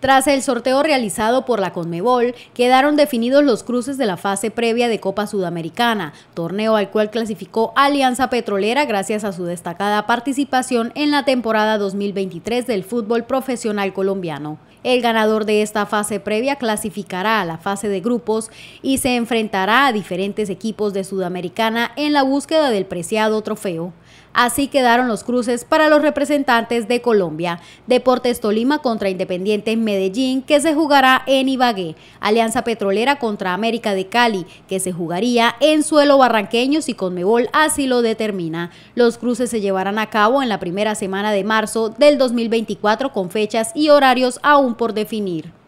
Tras el sorteo realizado por la Conmebol, quedaron definidos los cruces de la fase previa de Copa Sudamericana, torneo al cual clasificó Alianza Petrolera gracias a su destacada participación en la temporada 2023 del fútbol profesional colombiano. El ganador de esta fase previa clasificará a la fase de grupos y se enfrentará a diferentes equipos de Sudamericana en la búsqueda del preciado trofeo. Así quedaron los cruces para los representantes de Colombia. Deportes Tolima contra Independiente Medellín, que se jugará en Ibagué. Alianza Petrolera contra América de Cali, que se jugaría en suelo barranqueño si Conmebol así lo determina. Los cruces se llevarán a cabo en la primera semana de marzo del 2024 con fechas y horarios aún por definir.